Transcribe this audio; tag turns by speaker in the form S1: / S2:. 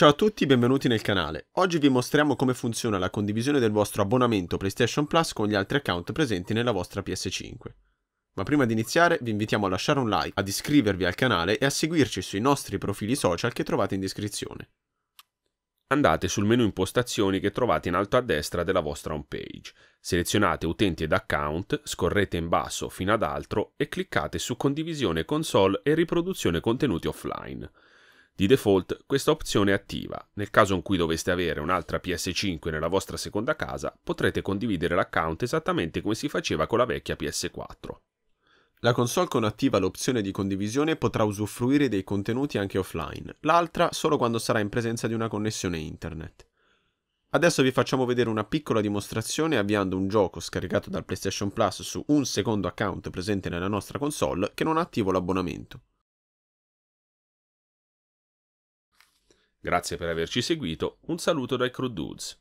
S1: Ciao a tutti, benvenuti nel canale. Oggi vi mostriamo come funziona la condivisione del vostro abbonamento PlayStation Plus con gli altri account presenti nella vostra PS5. Ma prima di iniziare vi invitiamo a lasciare un like, ad iscrivervi al canale e a seguirci sui nostri profili social che trovate in descrizione. Andate sul menu impostazioni che trovate in alto a destra della vostra home page,
S2: selezionate utenti ed account, scorrete in basso fino ad altro e cliccate su condivisione console e riproduzione contenuti offline. Di default questa opzione è attiva, nel caso in cui doveste avere un'altra PS5 nella vostra seconda casa potrete
S1: condividere l'account esattamente come si faceva con la vecchia PS4. La console con attiva l'opzione di condivisione potrà usufruire dei contenuti anche offline, l'altra solo quando sarà in presenza di una connessione internet. Adesso vi facciamo vedere una piccola dimostrazione avviando un gioco scaricato dal PlayStation Plus su un secondo account presente nella nostra console che
S3: non ha attivo l'abbonamento. Grazie per averci seguito, un saluto dai Crududes.